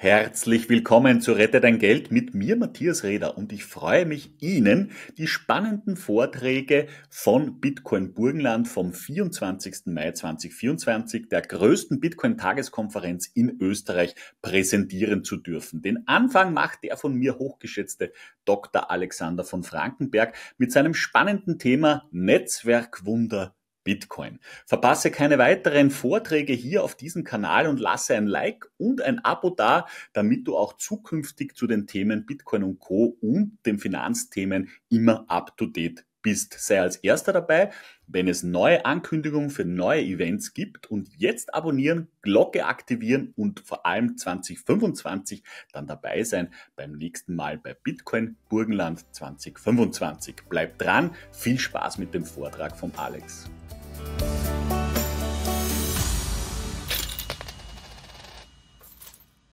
Herzlich willkommen zu Rette dein Geld mit mir Matthias Reder und ich freue mich Ihnen die spannenden Vorträge von Bitcoin Burgenland vom 24. Mai 2024, der größten Bitcoin Tageskonferenz in Österreich präsentieren zu dürfen. Den Anfang macht der von mir hochgeschätzte Dr. Alexander von Frankenberg mit seinem spannenden Thema Netzwerkwunder Bitcoin. Verpasse keine weiteren Vorträge hier auf diesem Kanal und lasse ein Like und ein Abo da, damit du auch zukünftig zu den Themen Bitcoin und Co. und den Finanzthemen immer up-to-date bist. Sei als erster dabei, wenn es neue Ankündigungen für neue Events gibt und jetzt abonnieren, Glocke aktivieren und vor allem 2025 dann dabei sein beim nächsten Mal bei Bitcoin Burgenland 2025. Bleib dran, viel Spaß mit dem Vortrag von Alex.